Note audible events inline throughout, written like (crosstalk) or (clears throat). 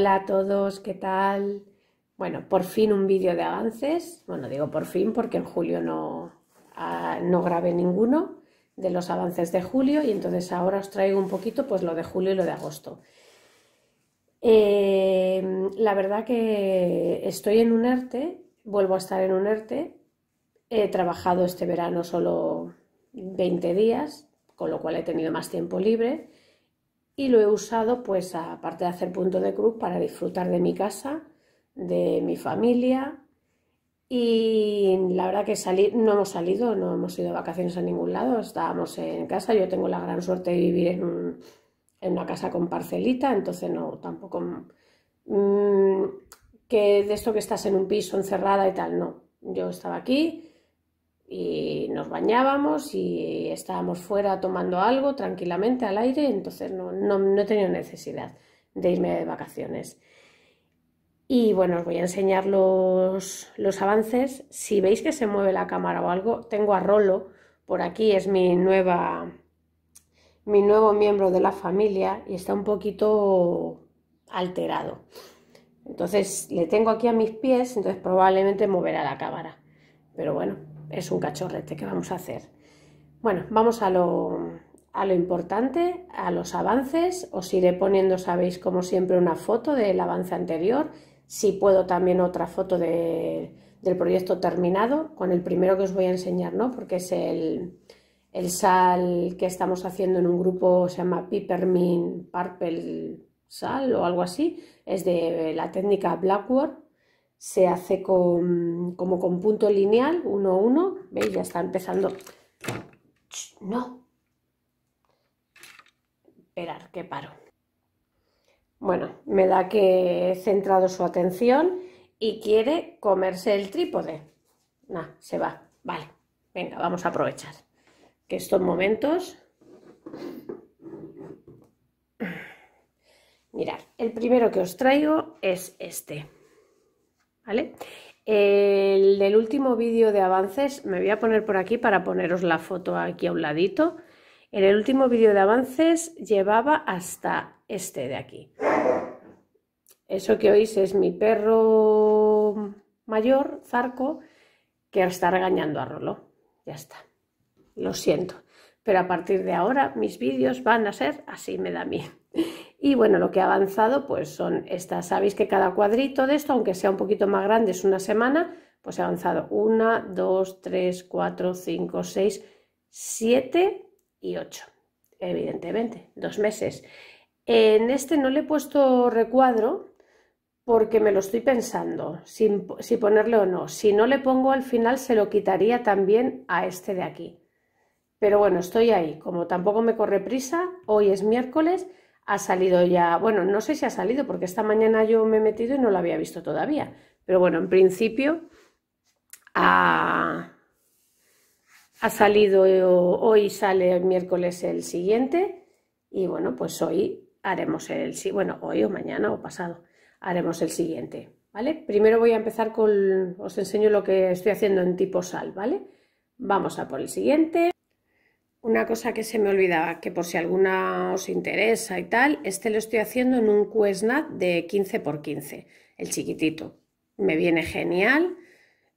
Hola a todos, ¿qué tal? Bueno, por fin un vídeo de avances. Bueno, digo por fin porque en julio no, ah, no grabé ninguno de los avances de julio y entonces ahora os traigo un poquito pues lo de julio y lo de agosto. Eh, la verdad que estoy en un ERTE, vuelvo a estar en un ERTE. He trabajado este verano solo 20 días, con lo cual he tenido más tiempo libre y lo he usado pues aparte de hacer punto de cruz para disfrutar de mi casa, de mi familia y la verdad que no hemos salido, no hemos ido de vacaciones a ningún lado, estábamos en casa, yo tengo la gran suerte de vivir en, una casa con parcelita, entonces no, tampoco... Mm, que de esto que estás en un piso encerrada y tal, no. Yo estaba aquí, y nos bañábamos y estábamos fuera tomando algo tranquilamente al aire, entonces no, no, he tenido necesidad de irme de vacaciones. Y bueno, os voy a enseñar los, los avances. Si veis que se mueve la cámara o algo, tengo a Rolo, por aquí es mi nueva mi nuevo miembro de la familia y está un poquito alterado. Entonces le tengo aquí a mis pies, entonces probablemente moverá la cámara. Pero bueno, es un cachorrete, que vamos a hacer? Bueno, vamos a lo, importante, a los avances. Os iré poniendo, sabéis, como siempre, una foto del avance anterior. Si puedo también otra foto del proyecto terminado, con el primero que os voy a enseñar, ¿no? Porque es el, el sal que estamos haciendo en un grupo, se llama pipermin Purple Sal o algo así. Es de la técnica Blackwork se hace como con punto lineal, 1-1, uno, ¿veis? Ya está empezando. No. Esperar, que paro. Bueno, me da que he centrado su atención y quiere comerse el trípode. Nah, se va. Vale, venga, vamos a aprovechar. Que estos momentos... Mirad, el primero que os traigo es este. ¿vale? El del último vídeo de avances, me voy a poner por aquí para poneros la foto aquí a un ladito. En el último vídeo de avances llevaba hasta este de aquí. Eso que oís es mi perro mayor, Zarco, que está regañando a Rolo. Ya está. Lo siento. Pero a partir de ahora mis vídeos van a ser así, me da a mí. Y bueno, lo que ha avanzado pues son estas. Sabéis que cada cuadrito de esto, aunque sea un poquito más grande, es una semana, pues he avanzado 1, 2, 3, 4, 5, 6, 7 y 8. Evidentemente, dos meses. En este no le he puesto recuadro porque me lo estoy pensando, si ponerle o no. Si no le pongo al final se lo quitaría también a este de aquí. Pero bueno, estoy ahí. Como tampoco me corre prisa, hoy es miércoles ha salido ya, bueno, no sé si ha salido porque esta mañana yo me he metido y no lo había visto todavía, pero bueno, en principio ha, salido hoy, sale el miércoles el siguiente y bueno, pues hoy haremos el, bueno, hoy o mañana o pasado haremos el siguiente, ¿vale? Primero voy a empezar con, os enseño lo que estoy haciendo en tipo sal, ¿vale? Vamos a por el siguiente. Una cosa que se me olvidaba, que por si alguna os interesa y tal, este lo estoy haciendo en un QSNAP de 15x15, el chiquitito. Me viene genial,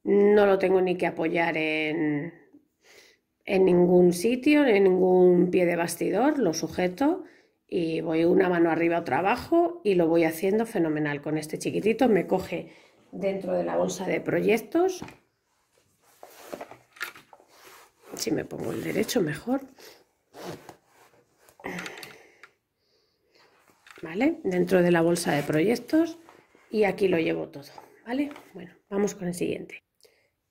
no lo tengo ni que apoyar en, en ningún sitio, en ningún pie de bastidor, lo sujeto y voy una mano arriba otra abajo y lo voy haciendo fenomenal. Con este chiquitito me coge dentro de la bolsa de proyectos si me pongo el derecho, mejor. ¿Vale? Dentro de la bolsa de proyectos. Y aquí lo llevo todo. ¿Vale? Bueno, vamos con el siguiente.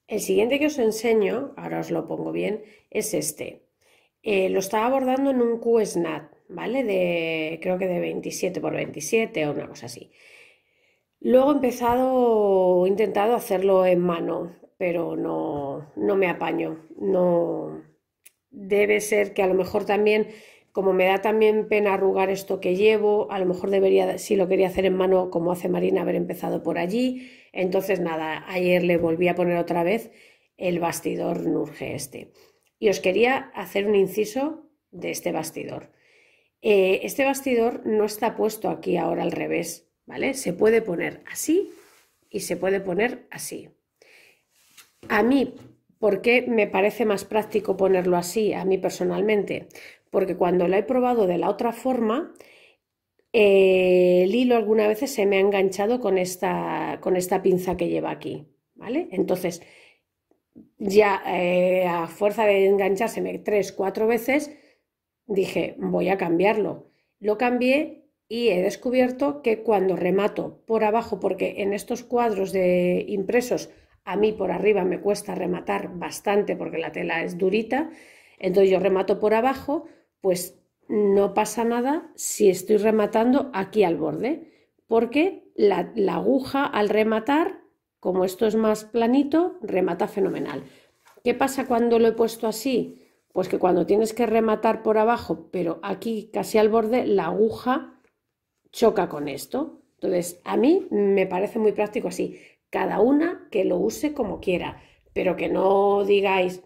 El siguiente que os enseño, ahora os lo pongo bien, es este. Eh, lo estaba abordando en un QSNAT, ¿vale? De, creo que de 27 por 27 o una cosa así. Luego he empezado, he intentado hacerlo en mano, pero no, no me apaño. No debe ser que a lo mejor también, como me da también pena arrugar esto que llevo, a lo mejor debería, si lo quería hacer en mano, como hace Marina, haber empezado por allí. Entonces, nada, ayer le volví a poner otra vez el bastidor Nurge este. Y os quería hacer un inciso de este bastidor. Eh, este bastidor no está puesto aquí ahora al revés, ¿vale? Se puede poner así y se puede poner así. A mí, ¿por qué me parece más práctico ponerlo así, a mí personalmente? Porque cuando lo he probado de la otra forma, eh, el hilo alguna veces se me ha enganchado con esta, con esta pinza que lleva aquí, ¿vale? Entonces, ya eh, a fuerza de enganchárseme tres, cuatro veces, dije, voy a cambiarlo. Lo cambié y he descubierto que cuando remato por abajo, porque en estos cuadros de impresos a mí por arriba me cuesta rematar bastante porque la tela es durita, entonces yo remato por abajo, pues no pasa nada si estoy rematando aquí al borde, porque la, aguja al rematar, como esto es más planito, remata fenomenal. ¿Qué pasa cuando lo he puesto así? Pues que cuando tienes que rematar por abajo, pero aquí casi al borde, la aguja choca con esto. Entonces, a mí me parece muy práctico así cada una que lo use como quiera, pero que no digáis,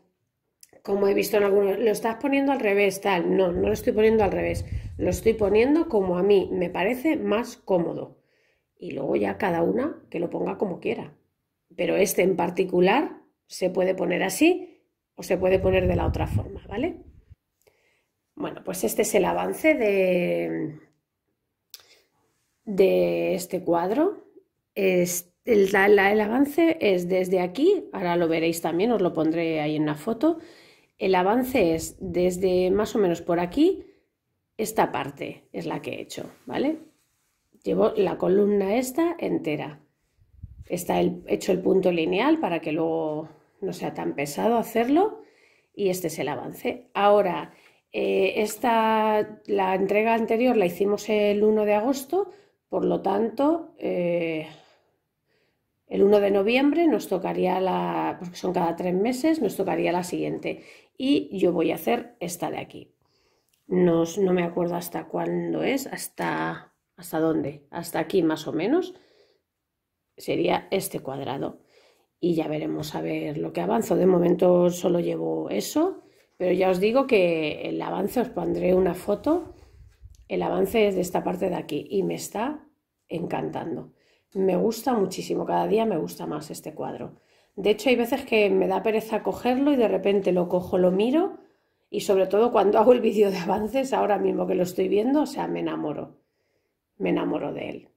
como he visto en algunos, lo estás poniendo al revés, tal. No, no lo estoy poniendo al revés, lo estoy poniendo como a mí me parece más cómodo. Y luego ya cada una que lo ponga como quiera. Pero este en particular se puede poner así o se puede poner de la otra forma, ¿vale? Bueno, pues este es el avance de, de este cuadro. Este el, avance es desde aquí, ahora lo veréis también, os lo pondré ahí en la foto. El avance es desde más o menos por aquí, esta parte es la que he hecho, ¿vale? Llevo la columna esta entera. Está el, hecho el punto lineal para que luego no sea tan pesado hacerlo y este es el avance. Ahora, eh, esta, la entrega anterior la hicimos el 1 de agosto, por lo tanto, eh, el 1 de noviembre nos tocaría la, porque pues son cada tres meses, nos tocaría la siguiente. Y yo voy a hacer esta de aquí. No, me acuerdo hasta cuándo es, hasta, hasta dónde, hasta aquí más o menos. Sería este cuadrado. Y ya veremos a ver lo que avanzo. De momento solo llevo eso, pero ya os digo que el avance, os pondré una foto. El avance es de esta parte de aquí y me está encantando. Me gusta muchísimo, cada día me gusta más este cuadro. De hecho, hay veces que me da pereza cogerlo y de repente lo cojo, lo miro y sobre todo cuando (laughs) hago el vídeo de avances, ahora mismo que lo estoy viendo, o sea, me enamoro, me enamoro de él.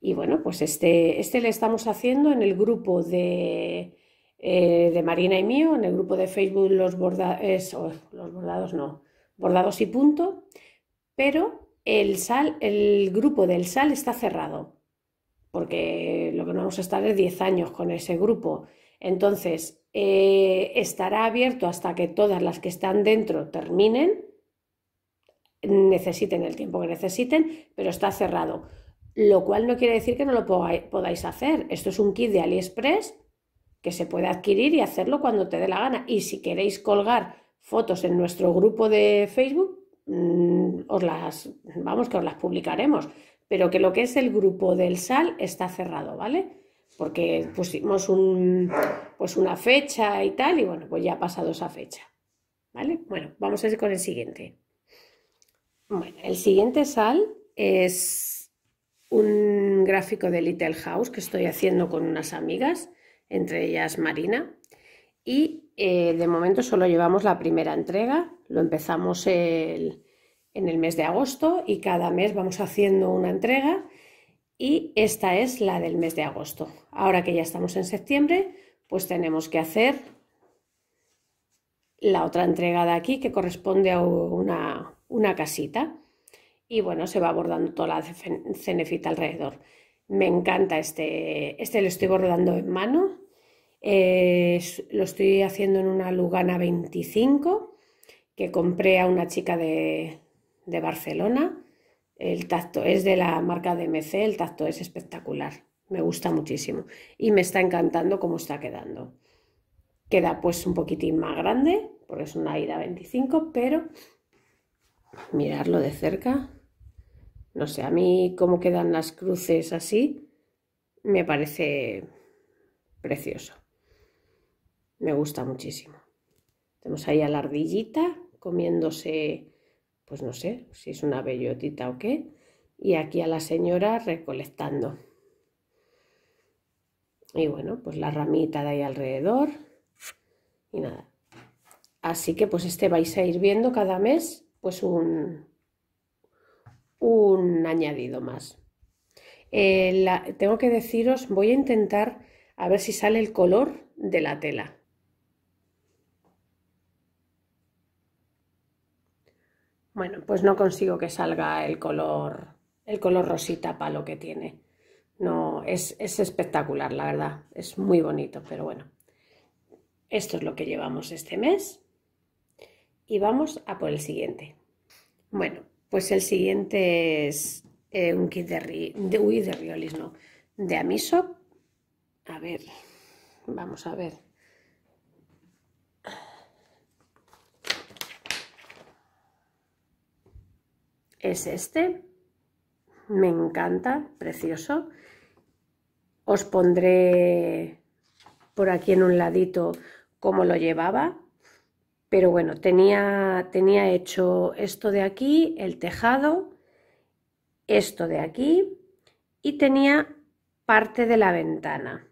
Y bueno, pues este, este le estamos haciendo en el grupo de, eh, de Marina y mío, en el grupo de Facebook Los, oh, los Bordados, no, Bordados y Punto, pero el, sal, el grupo del SAL está cerrado porque lo que no vamos a estar es 10 años con ese grupo. Entonces, eh, estará abierto hasta que todas las que están dentro terminen, necesiten el tiempo que necesiten, pero está cerrado. Lo cual no quiere decir que no lo podáis hacer. Esto es un kit de AliExpress que se puede adquirir y hacerlo cuando te dé la gana. Y si queréis colgar fotos en nuestro grupo de Facebook, mm, os las, vamos, que os las publicaremos pero que lo que es el grupo del sal está cerrado, ¿vale? Porque pusimos pues una fecha y tal, y bueno, pues ya ha pasado esa fecha, ¿vale? Bueno, vamos a ir con el siguiente. Bueno, el siguiente sal es un gráfico de Little House que estoy haciendo con unas amigas, entre ellas Marina, y eh, de momento solo llevamos la primera entrega, lo empezamos el en el mes de agosto y cada mes vamos haciendo una entrega y esta es la del mes de agosto. Ahora que ya estamos en septiembre, pues tenemos que hacer la otra entrega de aquí que corresponde a una, casita y bueno, se va bordando toda la cenefita alrededor. Me encanta este, este lo estoy bordando en mano, lo estoy haciendo en una Lugana 25 que compré a una chica de, de Barcelona. El tacto es de la marca DMC, el tacto es espectacular, me gusta muchísimo y me está encantando cómo está quedando. Queda pues un poquitín más grande, porque es una ida 25, pero mirarlo de cerca, no sé, a mí cómo quedan las cruces así, me parece precioso. Me gusta muchísimo. Tenemos ahí a la ardillita comiéndose pues no sé si es una bellotita o qué, y aquí a la señora recolectando. Y bueno, pues la ramita de ahí alrededor y nada. Así que pues este vais a ir viendo cada mes pues un, un añadido más. Eh, tengo que deciros, voy a intentar a ver si sale el color de la tela. Bueno, pues no consigo que salga el color, el color rosita lo que tiene. No, es, espectacular, la verdad. Es muy bonito, pero bueno. Esto es lo que llevamos este mes. Y vamos a por el siguiente. Bueno, pues el siguiente es eh, un kit de, de, de riolis, no, de Amisop. A ver, vamos a ver. es este. Me encanta, precioso. Os pondré por aquí en un ladito cómo lo llevaba. Pero bueno, tenía, tenía hecho esto de aquí, el tejado, esto de aquí y tenía parte de la ventana.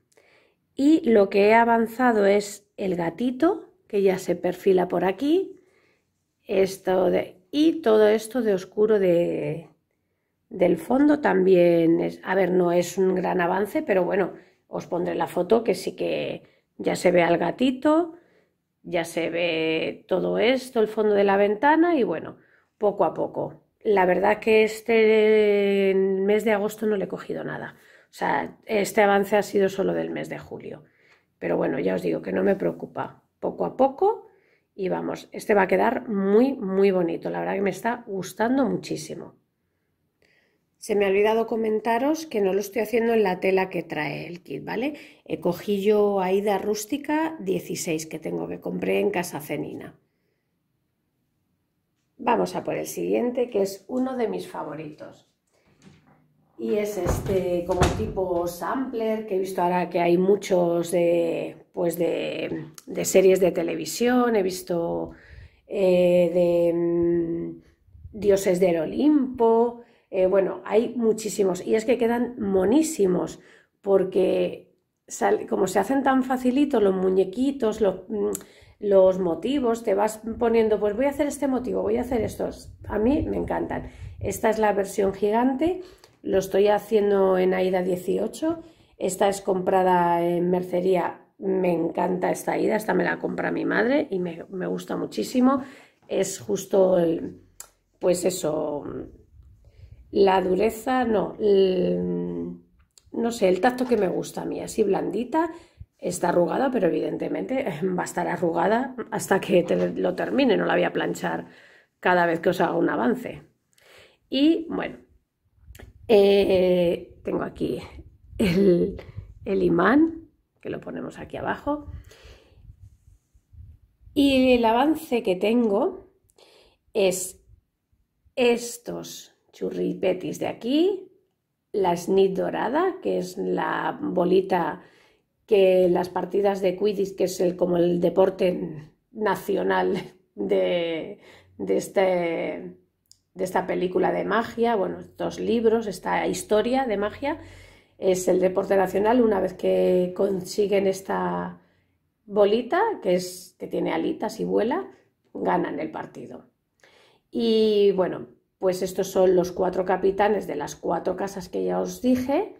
Y lo que he avanzado es el gatito, que ya se perfila por aquí, esto de y todo esto de oscuro de, del fondo también es, a ver, no es un gran avance, pero bueno, os pondré la foto que sí que ya se ve al gatito, ya se ve todo esto, el fondo de la ventana y bueno, poco a poco. La verdad que este mes de agosto no le he cogido nada. O sea, este avance ha sido solo del mes de julio. Pero bueno, ya os digo que no me preocupa. Poco a poco y vamos, este va a quedar muy, muy bonito. La verdad que me está gustando muchísimo. Se me ha olvidado comentaros que no lo estoy haciendo en la tela que trae el kit, ¿vale? He cogido Aida Rústica 16 que tengo que compré en Casa Cenina. Vamos a por el siguiente, que es uno de mis favoritos. Y es este como tipo sampler, que he visto ahora que hay muchos de pues de, series de televisión, he visto eh, de mm, dioses del Olimpo, eh, bueno, hay muchísimos y es que quedan monísimos porque como se hacen tan facilitos los muñequitos, los, mm, los, motivos, te vas poniendo, pues voy a hacer este motivo, voy a hacer estos, a mí me encantan. Esta es la versión gigante, lo estoy haciendo en AIDA 18, esta es comprada en mercería me encanta esta ida, esta me la compra mi madre y me, gusta muchísimo. Es justo el, pues eso, la dureza, no, no sé, el tacto que me gusta a mí, así blandita, está arrugada, pero evidentemente (laughs) va a estar arrugada hasta que lo termine, no la voy a planchar cada vez que os haga un avance. Y bueno, eh, tengo aquí el, el imán, que lo ponemos aquí abajo. Y el avance que tengo es estos churripetis de aquí, la snit dorada, que es la bolita que las partidas de Quidditch, que es el, como el deporte nacional de, de este, esta película de magia, bueno, estos libros, esta historia de magia, es el deporte nacional una vez que consiguen esta bolita, que, es, que tiene alitas y vuela, ganan el partido. Y bueno, pues estos son los cuatro capitanes de las cuatro casas que ya os dije.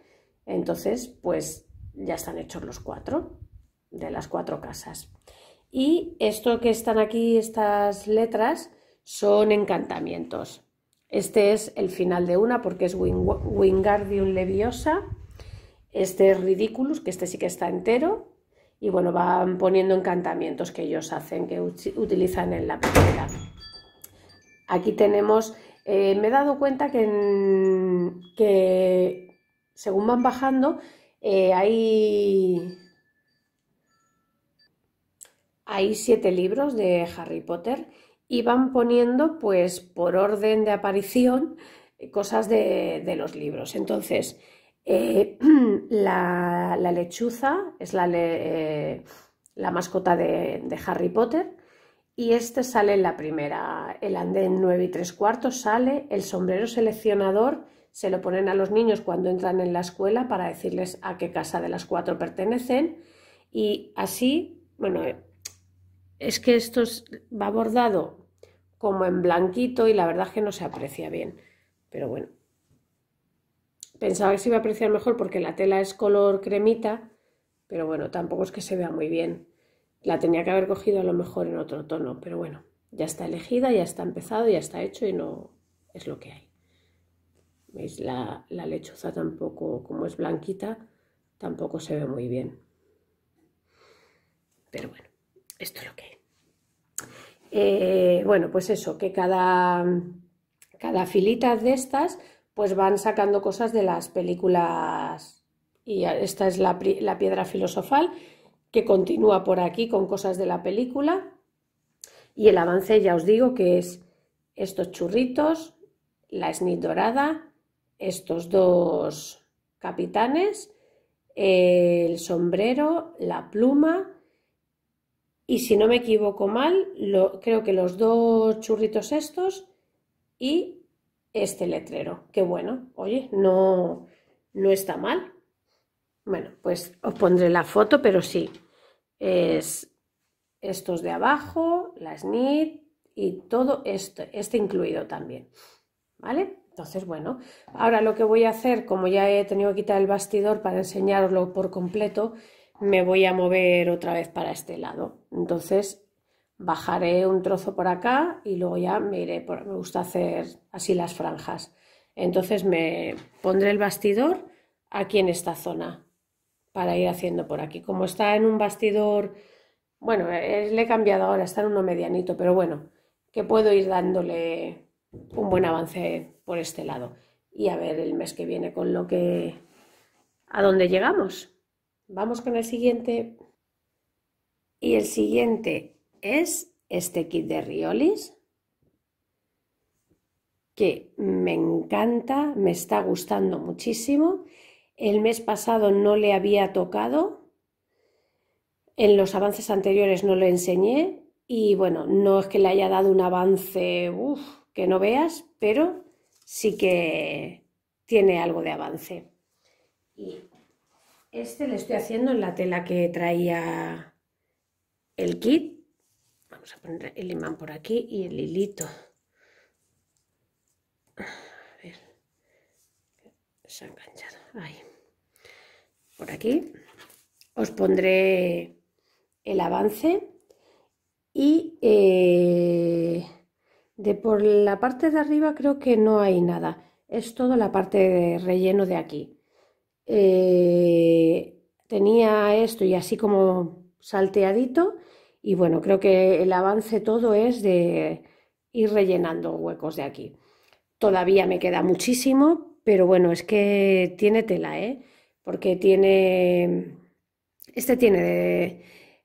Entonces, pues ya están hechos los cuatro de las cuatro casas. Y esto que están aquí, estas letras, son encantamientos. Este es el final de una porque es Wingardium Leviosa. Este es Ridiculous, que este sí que está entero. Y bueno, van poniendo encantamientos que ellos hacen, que utilizan en la primera. Aquí tenemos, eh, me he dado cuenta que, que según van bajando, eh, hay, hay siete libros de Harry Potter y van poniendo, pues, por orden de aparición, cosas de, de los libros. Entonces, eh, (clears throat) la, lechuza es la, eh, la mascota de, de, Harry Potter. Y este sale en la primera. El andén 9 y 3 cuartos sale. El sombrero seleccionador se lo ponen a los niños cuando entran en la escuela para decirles a qué casa de las cuatro pertenecen. Y así, bueno, es que esto va bordado como en blanquito y la verdad es que no se aprecia bien. Pero bueno. Pensaba que se iba a apreciar mejor porque la tela es color cremita, pero bueno, tampoco es que se vea muy bien. La tenía que haber cogido a lo mejor en otro tono, pero bueno, ya está elegida, ya está empezado, ya está hecho y no es lo que hay. ¿Veis? La, la lechuza tampoco, como es blanquita, tampoco se ve muy bien. Pero bueno, esto es lo que hay. Eh, bueno, pues eso, que cada, cada filita de estas pues van sacando cosas de las películas. Y esta es la, piedra filosofal, que continúa por aquí con cosas de la película. Y el avance, ya os digo, que es estos churritos, la snit dorada, estos dos capitanes, el sombrero, la pluma. Y si no me equivoco mal, creo que los dos churritos estos y este letrero, qué bueno, oye, no, no está mal. Bueno, pues os pondré la foto, pero sí, es estos de abajo, la snit y todo esto, este incluido también, ¿vale? Entonces, bueno, ahora lo que voy a hacer, como ya he tenido que quitar el bastidor para enseñaroslo por completo, me voy a mover otra vez para este lado. Entonces, bajaré un trozo por acá y luego ya me iré, me gusta hacer así las franjas. Entonces me pondré el bastidor aquí en esta zona para ir haciendo por aquí. Como está en un bastidor, bueno, eh, le he cambiado ahora, está en uno medianito, pero bueno, que puedo ir dándole un buen avance por este lado. Y a ver el mes que viene con lo que... a dónde llegamos. Vamos con el siguiente. Y el siguiente es este kit de Riolis que me encanta, me está gustando muchísimo. El mes pasado no le había tocado, en los avances anteriores no lo enseñé y bueno, no es que le haya dado un avance que no veas, pero sí que tiene algo de avance. Y este le estoy haciendo en la tela que traía el kit vamos a poner el imán por aquí y el hilito se ha enganchado ahí por aquí os pondré el avance y eh, de por la parte de arriba creo que no hay nada es toda la parte de relleno de aquí eh, tenía esto y así como salteadito y bueno, creo que el avance todo es de ir rellenando huecos de aquí. Todavía me queda muchísimo, pero bueno, es que tiene tela, ¿eh? Porque tiene... Este tiene de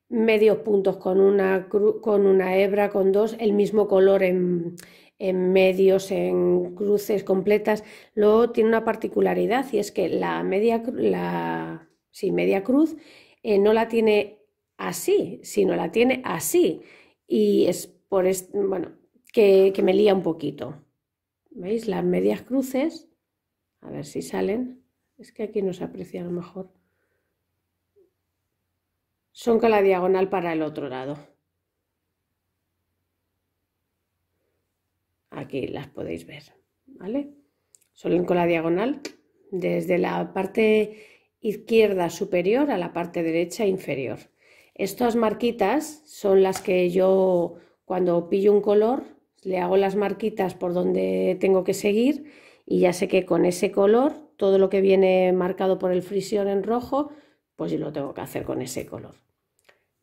medios puntos con una, con una hebra, con dos, el mismo color en, medios, en cruces completas. Luego tiene una particularidad y es que la media, la, media cruz eh, no la tiene así, sino la tiene así. Y es por, esto bueno, que, me lía un poquito. ¿Veis? Las medias cruces, a ver si salen. Es que aquí no se aprecia lo mejor. Son con la diagonal para el otro lado. Aquí las podéis ver, ¿vale? Son con la diagonal desde la parte izquierda superior a la parte derecha inferior. Estas marquitas son las que yo cuando pillo un color le hago las marquitas por donde tengo que seguir y ya sé que con ese color todo lo que viene marcado por el frisión en rojo pues yo lo tengo que hacer con ese color.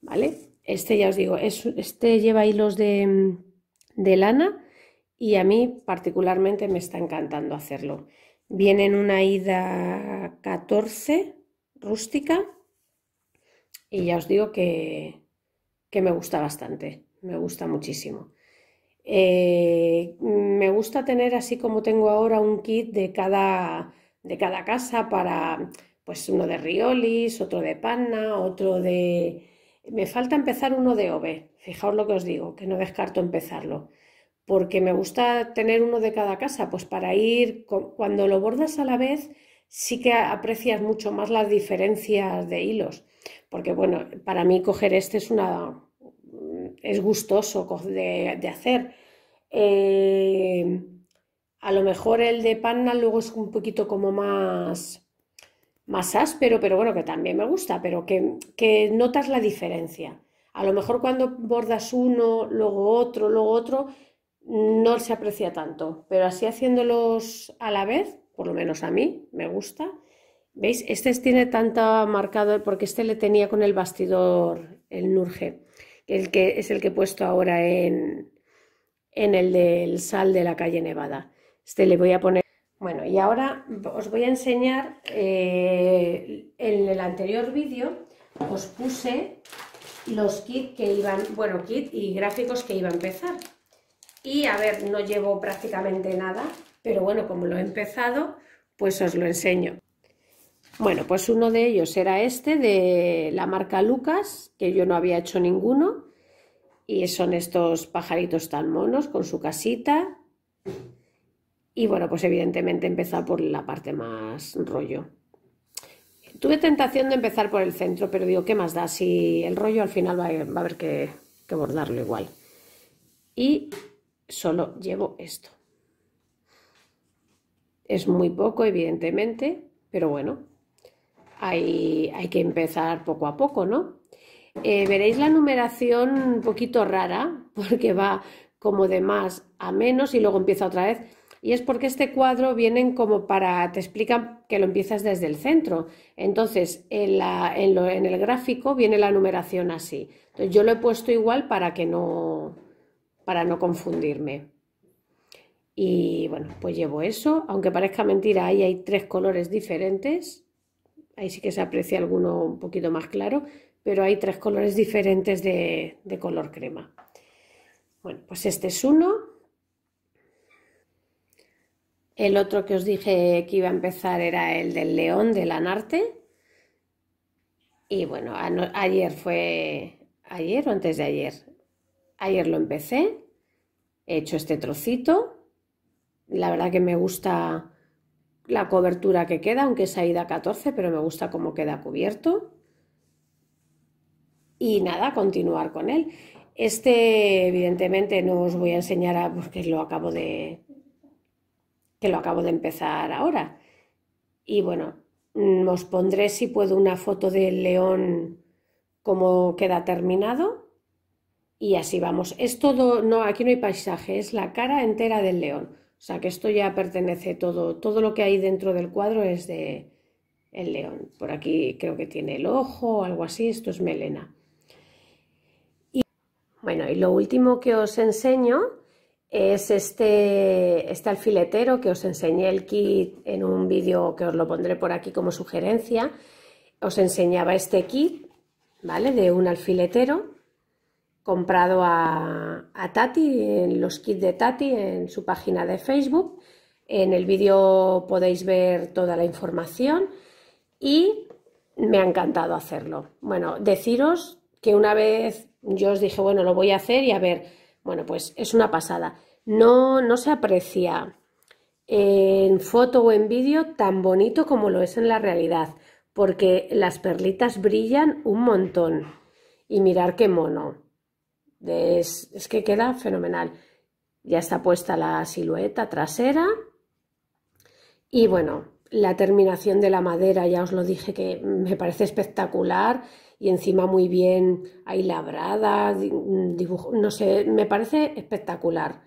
¿Vale? Este ya os digo, este lleva hilos de, de lana y a mí particularmente me está encantando hacerlo. Viene en una ida 14 rústica y ya os digo que, me gusta bastante, me gusta muchísimo. Eh, me gusta tener así como tengo ahora un kit de cada, de cada casa para, pues uno de riolis, otro de panna, otro de... Me falta empezar uno de ove, fijaos lo que os digo, que no descarto empezarlo, porque me gusta tener uno de cada casa, pues para ir, cuando lo bordas a la vez, sí que aprecias mucho más las diferencias de hilos porque bueno, para mí coger este es una es gustoso de, hacer. Eh, a lo mejor el de panna luego es un poquito como más, más áspero, pero bueno, que también me gusta, pero que, que notas la diferencia. A lo mejor cuando bordas uno, luego otro, luego otro, no se aprecia tanto, pero así haciéndolos a la vez, por lo menos a mí, me gusta ¿Veis? Este tiene tanto marcado, porque este le tenía con el bastidor, el Nurge, el que es el que he puesto ahora en, el del sal de la calle Nevada. Este le voy a poner... Bueno, y ahora os voy a enseñar, eh, en el anterior vídeo os puse los kits que iban, bueno, kit y gráficos que iba a empezar. Y a ver, no llevo prácticamente nada, pero bueno, como lo he empezado, pues os lo enseño. Bueno, pues uno de ellos era este de la marca Lucas, que yo no había hecho ninguno. Y son estos pajaritos tan monos con su casita. Y bueno, pues evidentemente empezar por la parte más rollo. Tuve tentación de empezar por el centro, pero digo, ¿qué más da? Si el rollo al final va a, haber que bordarlo igual. Y solo llevo esto. Es muy poco, evidentemente, pero bueno, hay, que empezar poco a poco, ¿no? Eh, veréis la numeración un poquito rara, (laughs) porque va como de más a menos y luego empieza otra vez. Y es porque este cuadro viene como para, te explican que lo empiezas desde el centro. Entonces, en, el gráfico viene la numeración así. Entonces, yo lo he puesto igual para que no, para no confundirme. Y bueno, pues llevo eso. Aunque parezca mentira, ahí hay tres colores diferentes. Ahí sí que se aprecia alguno un poquito más claro, pero hay tres colores diferentes de, color crema. Bueno, pues este es uno. El otro que os dije que iba a empezar era el del león de anarte. Y bueno, ayer fue, ayer o antes de ayer, ayer lo empecé, he hecho este trocito. La verdad que me gusta la cobertura que queda, aunque es a 14, pero me gusta cómo queda cubierto. Y nada, continuar con él. Este, evidentemente, no os voy a enseñar a, porque lo acabo de que lo acabo de empezar ahora. Y bueno, mm, os pondré si puedo una foto del león como queda terminado y así vamos. Es todo, no, aquí no hay paisaje, es la cara entera del león. O sea que esto ya pertenece todo, todo lo que hay dentro del cuadro es de el león. Por aquí creo que tiene el ojo o algo así, esto es melena. Y bueno, y lo último que os enseño es este, este alfiletero que os enseñé el kit en un vídeo que os lo pondré por aquí como sugerencia. Os enseñaba este kit, ¿vale? De un alfiletero comprado a, Tati, en los kits de Tati, en su página de Facebook. En el vídeo podéis ver toda la información y me ha encantado hacerlo. Bueno, deciros que una vez yo os dije, bueno, lo voy a hacer y a ver, bueno, pues es una pasada. No, no se aprecia en foto o en vídeo tan bonito como lo es en la realidad, porque las perlitas brillan un montón. Y mirar qué mono. Es, que queda fenomenal. Ya está puesta la silueta trasera. Y bueno, la terminación de la madera, ya os lo dije que me parece espectacular y encima muy bien ahí labrada, dibujo, no sé, me parece espectacular.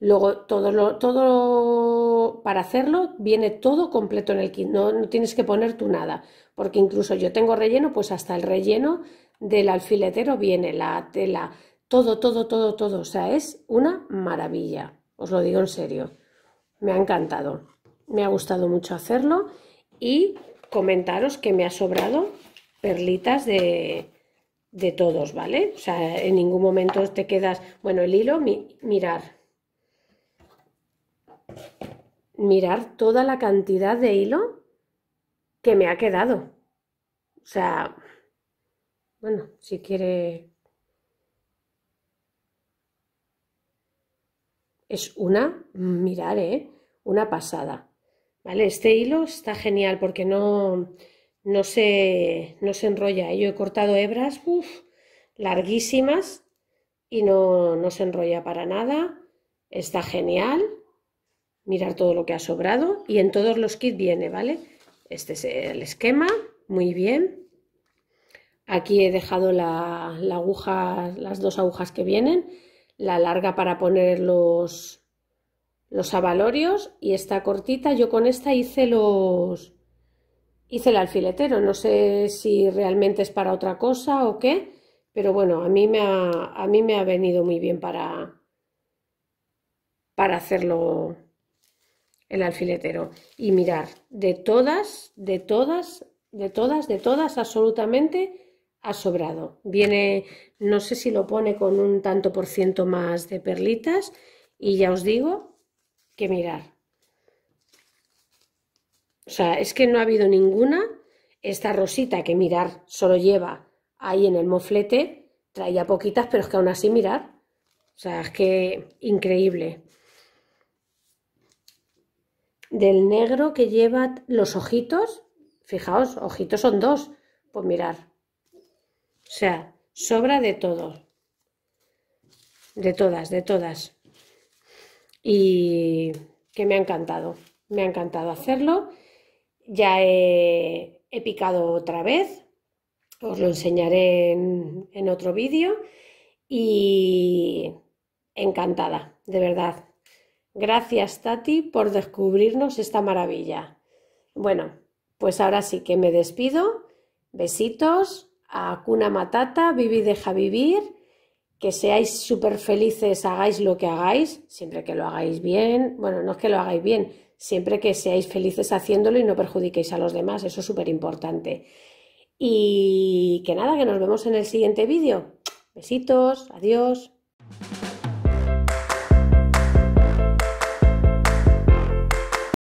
Luego todo lo, todo para hacerlo viene todo completo en el kit, no, no tienes que poner tú nada, porque incluso yo tengo relleno, pues hasta el relleno del alfiletero viene la tela, todo, todo, todo, todo. O sea, es una maravilla. Os lo digo en serio. Me ha encantado. Me ha gustado mucho hacerlo y comentaros que me ha sobrado perlitas de, de todos, ¿vale? O sea, en ningún momento te quedas... Bueno, el hilo, mirar. Mirar toda la cantidad de hilo que me ha quedado. O sea, bueno, si quiere Es una, mirar, ¿eh? Una pasada. ¿Vale? Este hilo está genial porque no, no, se, no se enrolla. ¿eh? Yo he cortado hebras larguísimas y no, no se enrolla para nada. Está genial. Mirar todo lo que ha sobrado. Y en todos los kits viene, ¿vale? Este es el esquema. Muy bien. Aquí he dejado las dos agujas que vienen la larga para poner los, los abalorios y esta cortita. Yo con esta hice los... hice el alfiletero, no sé si realmente es para otra cosa o qué, pero bueno, a mí me ha, a mí me ha venido muy bien para, para hacerlo el alfiletero. Y mirar, de todas, de todas, de todas, de todas, absolutamente, ha sobrado. Viene, no sé si lo pone con un tanto por ciento más de perlitas y ya os digo que mirar. O sea, es que no ha habido ninguna. Esta rosita que mirar solo lleva ahí en el moflete, traía poquitas, pero es que aún así mirar. O sea, es que increíble. Del negro que lleva los ojitos, fijaos, ojitos son dos, pues mirar o sea, sobra de todo. De todas, de todas. Y que me ha encantado. Me ha encantado hacerlo. Ya he, picado otra vez. Os lo enseñaré en otro vídeo. Y encantada, de verdad. Gracias, Tati, por descubrirnos esta maravilla. Bueno, pues ahora sí que me despido. Besitos a Cuna Matata, y deja vivir, que seáis súper felices, hagáis lo que hagáis, siempre que lo hagáis bien, bueno, no es que lo hagáis bien, siempre que seáis felices haciéndolo y no perjudiquéis a los demás, eso es súper importante. Y que nada, que nos vemos en el siguiente vídeo. Besitos, adiós.